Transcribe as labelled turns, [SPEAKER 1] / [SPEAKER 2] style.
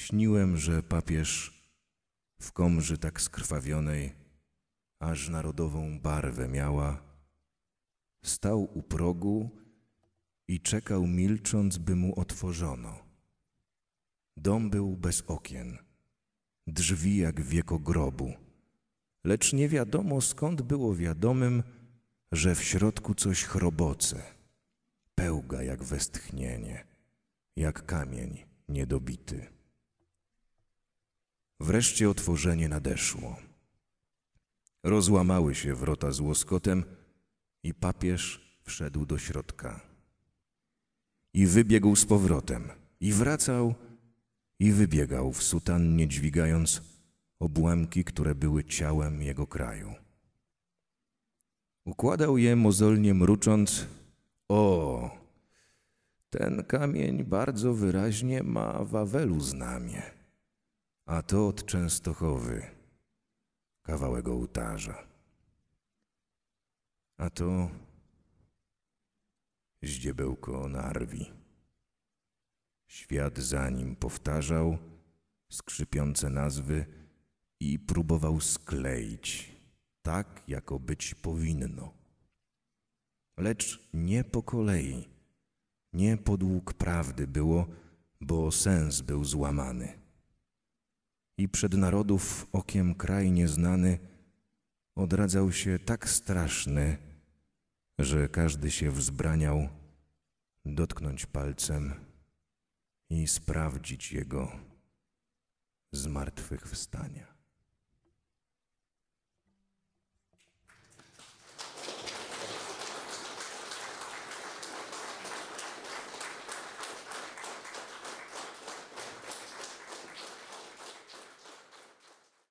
[SPEAKER 1] Śniłem, że papież w komży tak skrwawionej, aż narodową barwę miała, stał u progu i czekał milcząc, by mu otworzono. Dom był bez okien, drzwi jak wieko grobu, lecz nie wiadomo skąd było wiadomym, że w środku coś chroboce, pełga jak westchnienie, jak kamień niedobity. Wreszcie otworzenie nadeszło. Rozłamały się wrota z łoskotem i papież wszedł do środka. I wybiegł z powrotem, i wracał, i wybiegał w sutannie dźwigając obłamki, które były ciałem jego kraju. Układał je mozolnie mrucząc, o, ten kamień bardzo wyraźnie ma Wawelu znamie a to od Częstochowy, kawałek ołtarza. A to zdziebełko narwi. Świat za nim powtarzał skrzypiące nazwy i próbował skleić tak, jako być powinno. Lecz nie po kolei, nie podług prawdy było, bo sens był złamany i przed narodów okiem kraj nieznany odradzał się tak straszny, że każdy się wzbraniał dotknąć palcem i sprawdzić jego zmartwychwstania.